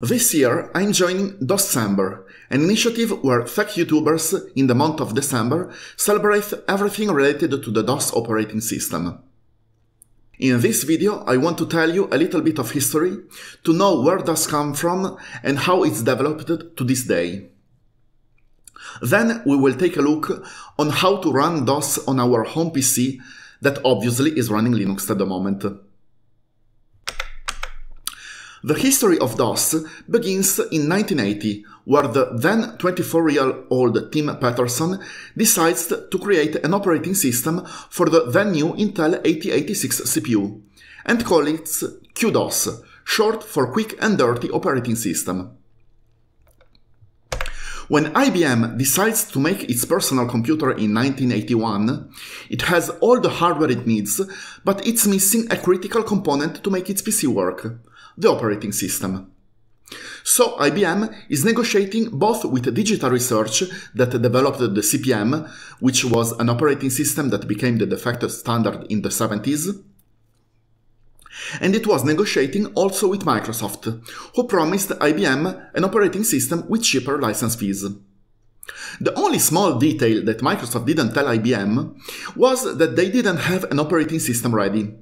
This year I'm joining December, an initiative where tech YouTubers in the month of December celebrate everything related to the DOS operating system. In this video I want to tell you a little bit of history to know where DOS come from and how it's developed to this day. Then we will take a look on how to run DOS on our home PC that obviously is running Linux at the moment. The history of DOS begins in 1980, where the then 24-year-old Tim Patterson decides to create an operating system for the then new Intel 8086 CPU, and call it QDOS, short for Quick and Dirty Operating System. When IBM decides to make its personal computer in 1981, it has all the hardware it needs, but it's missing a critical component to make its PC work the operating system. So IBM is negotiating both with Digital Research that developed the CPM, which was an operating system that became the de facto standard in the 70s, and it was negotiating also with Microsoft, who promised IBM an operating system with cheaper license fees. The only small detail that Microsoft didn't tell IBM was that they didn't have an operating system ready.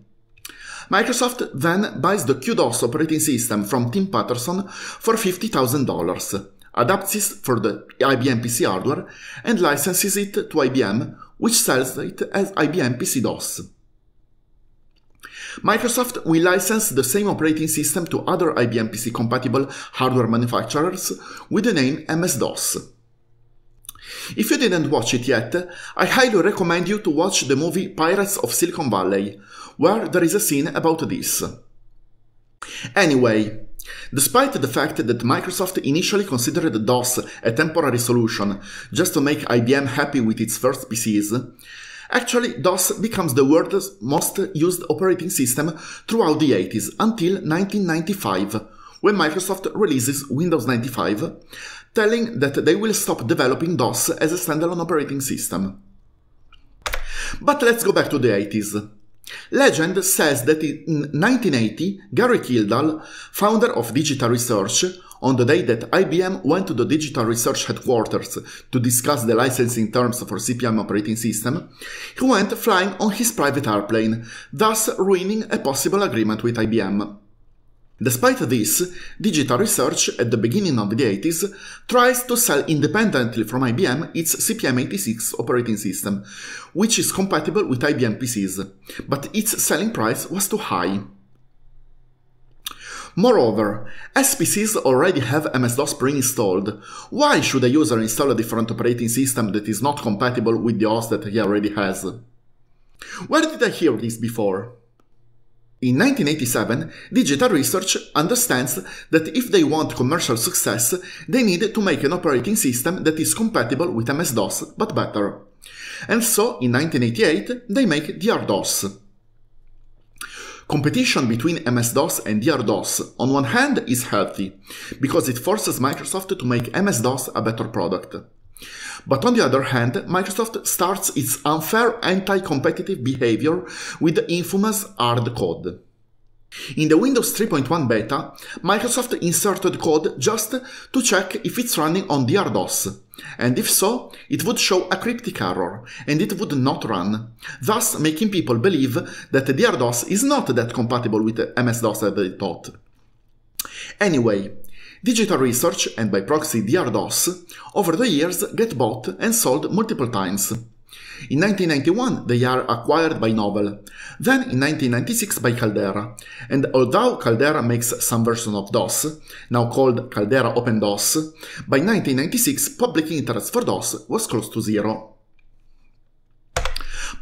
Microsoft then buys the QDOS operating system from Tim Patterson for $50,000, adapts it for the IBM PC hardware, and licenses it to IBM, which sells it as IBM PC DOS. Microsoft will license the same operating system to other IBM PC compatible hardware manufacturers with the name MS-DOS. If you didn't watch it yet, I highly recommend you to watch the movie Pirates of Silicon Valley, where there is a scene about this. Anyway, Despite the fact that Microsoft initially considered DOS a temporary solution just to make IBM happy with its first PCs, actually DOS becomes the world's most used operating system throughout the 80s until 1995, when Microsoft releases Windows 95, telling that they will stop developing DOS as a standalone operating system. But let's go back to the 80s. Legend says that in 1980, Gary Kildall, founder of Digital Research, on the day that IBM went to the Digital Research headquarters to discuss the licensing terms for CPM operating system, he went flying on his private airplane, thus ruining a possible agreement with IBM. Despite this, Digital Research at the beginning of the 80s tries to sell independently from IBM its CPM86 operating system, which is compatible with IBM PCs, but its selling price was too high. Moreover, SPCs already have MS-DOS pre-installed. Why should a user install a different operating system that is not compatible with the OS that he already has? Where did I hear this before? In 1987, digital research understands that if they want commercial success, they need to make an operating system that is compatible with MS-DOS, but better. And so, in 1988, they make DR-DOS. Competition between MS-DOS and DR-DOS, on one hand, is healthy, because it forces Microsoft to make MS-DOS a better product. But on the other hand, Microsoft starts its unfair anti-competitive behavior with the infamous hard code. In the Windows 3.1 beta, Microsoft inserted code just to check if it's running on DRDoS, and if so, it would show a cryptic error, and it would not run, thus making people believe that DRDoS is not that compatible with MS-DOS as they thought. Anyway, Digital Research, and by proxy DRDoS, over the years get bought and sold multiple times. In 1991, they are acquired by Novel, then in 1996 by Caldera. And although Caldera makes some version of DOS, now called Caldera Open DOS, by 1996 public interest for DOS was close to zero.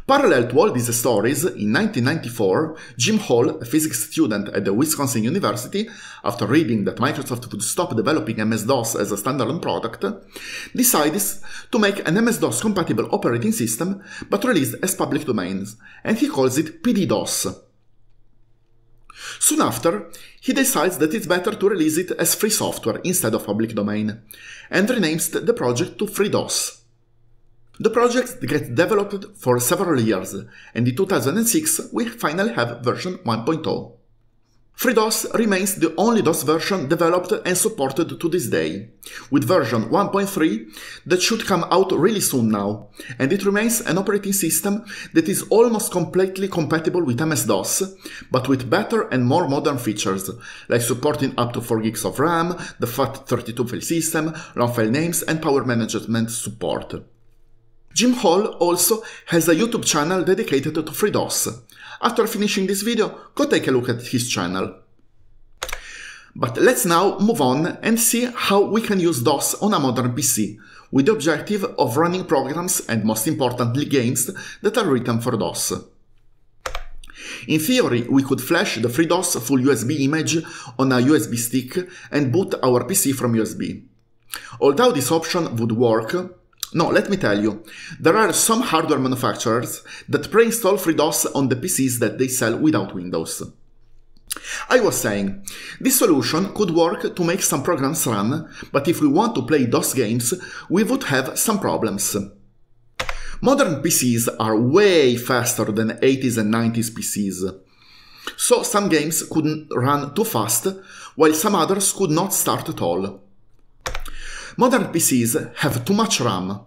Parallel to all these stories, in 1994, Jim Hall, a physics student at the Wisconsin University, after reading that Microsoft would stop developing MS-DOS as a standalone product, decides to make an MS-DOS compatible operating system but released as public domains, and he calls it PD-DOS. Soon after, he decides that it's better to release it as free software instead of public domain, and renames the project to FreeDOS. The project gets developed for several years, and in 2006 we finally have version 1.0. FreeDOS remains the only DOS version developed and supported to this day, with version 1.3 that should come out really soon now, and it remains an operating system that is almost completely compatible with MS-DOS, but with better and more modern features, like supporting up to 4 gigs of RAM, the FAT32 file system, long file names, and power management support. Jim Hall also has a YouTube channel dedicated to FreeDOS. After finishing this video, go take a look at his channel. But let's now move on and see how we can use DOS on a modern PC, with the objective of running programs and most importantly games that are written for DOS. In theory, we could flash the FreeDOS full USB image on a USB stick and boot our PC from USB. Although this option would work, no, let me tell you. There are some hardware manufacturers that pre-install FreeDOS on the PCs that they sell without Windows. I was saying, this solution could work to make some programs run, but if we want to play DOS games, we would have some problems. Modern PCs are way faster than 80s and 90s PCs. So some games couldn't run too fast, while some others could not start at all. Modern PCs have too much RAM.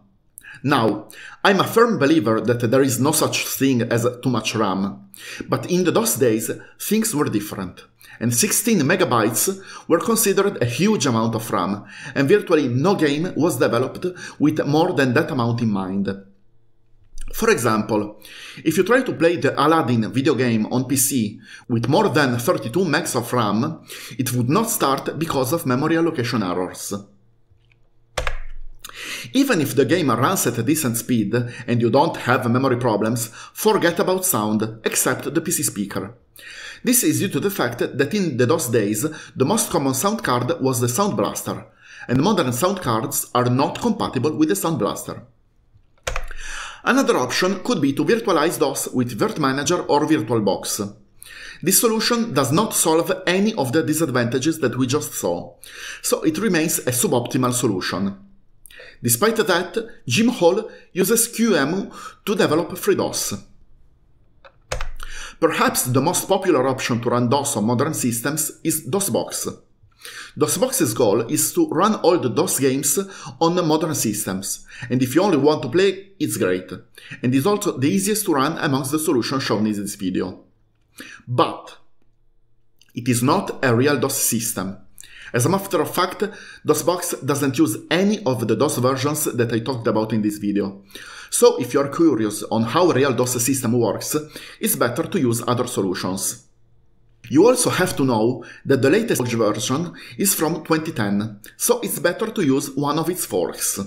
Now, I'm a firm believer that there is no such thing as too much RAM, but in those days, things were different. And 16 megabytes were considered a huge amount of RAM, and virtually no game was developed with more than that amount in mind. For example, if you try to play the Aladdin video game on PC with more than 32 megs of RAM, it would not start because of memory allocation errors. Even if the game runs at a decent speed and you don't have memory problems, forget about sound, except the PC speaker. This is due to the fact that in the DOS days, the most common sound card was the Sound Blaster, and modern sound cards are not compatible with the Sound Blaster. Another option could be to virtualize DOS with VirtManager or VirtualBox. This solution does not solve any of the disadvantages that we just saw, so it remains a suboptimal solution. Despite that, Jim Hall uses QEMU to develop FreeDOS. Perhaps the most popular option to run DOS on modern systems is DOSBox. DOSBox's goal is to run all the DOS games on modern systems, and if you only want to play, it's great, and is also the easiest to run amongst the solutions shown in this video. But it is not a real DOS system. As a matter of fact, DOSBox doesn't use any of the DOS versions that I talked about in this video. So if you're curious on how real DOS system works, it's better to use other solutions. You also have to know that the latest version is from 2010, so it's better to use one of its forks.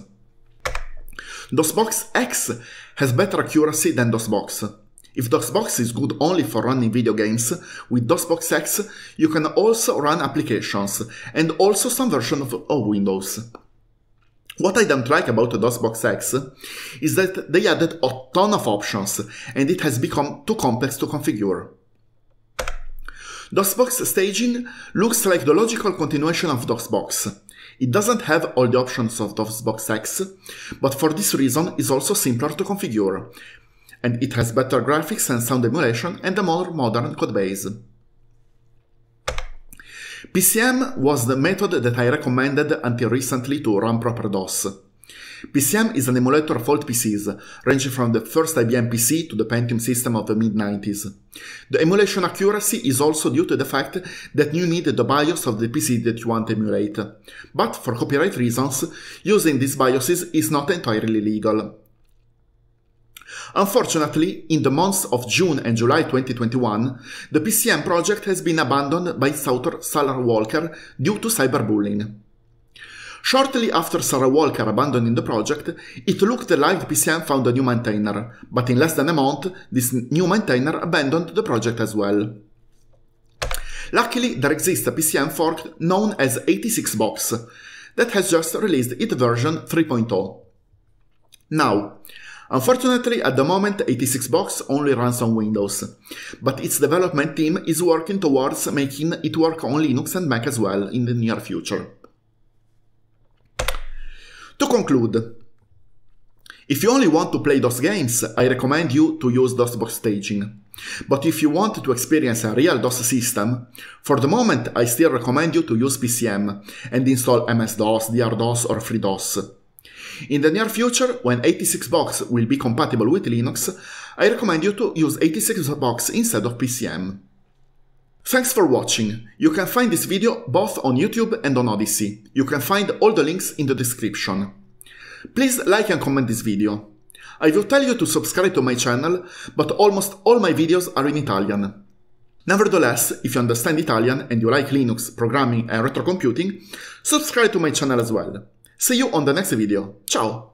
DOSBox X has better accuracy than DOSBox, if DOSBox is good only for running video games, with DOSBox X you can also run applications, and also some version of, of Windows. What I don't like about DOSBox X is that they added a ton of options, and it has become too complex to configure. DOSBox staging looks like the logical continuation of DOSBox. It doesn't have all the options of DOSBox X, but for this reason is also simpler to configure, and it has better graphics and sound emulation and a more modern codebase. PCM was the method that I recommended until recently to run proper DOS. PCM is an emulator of old PCs, ranging from the first IBM PC to the Pentium system of the mid-90s. The emulation accuracy is also due to the fact that you need the BIOS of the PC that you want to emulate. But for copyright reasons, using these BIOSes is not entirely legal. Unfortunately, in the months of June and July 2021, the PCM project has been abandoned by Soutor Sarah Walker due to cyberbullying. Shortly after Sarah Walker abandoning the project, it looked like PCM found a new maintainer, but in less than a month, this new maintainer abandoned the project as well. Luckily, there exists a PCM fork known as 86box that has just released its version 3.0. Now, Unfortunately, at the moment, 86box only runs on Windows, but its development team is working towards making it work on Linux and Mac as well in the near future. To conclude, if you only want to play DOS games, I recommend you to use DOSBox staging. But if you want to experience a real DOS system, for the moment I still recommend you to use PCM and install MS-DOS, DR-DOS or FreeDOS. In the near future, when 86box will be compatible with Linux, I recommend you to use 86box instead of PCM. Thanks for watching. You can find this video both on YouTube and on Odyssey. You can find all the links in the description. Please like and comment this video. I will tell you to subscribe to my channel, but almost all my videos are in Italian. Nevertheless, if you understand Italian and you like Linux, programming and retro computing, subscribe to my channel as well. See you on the next video. Ciao!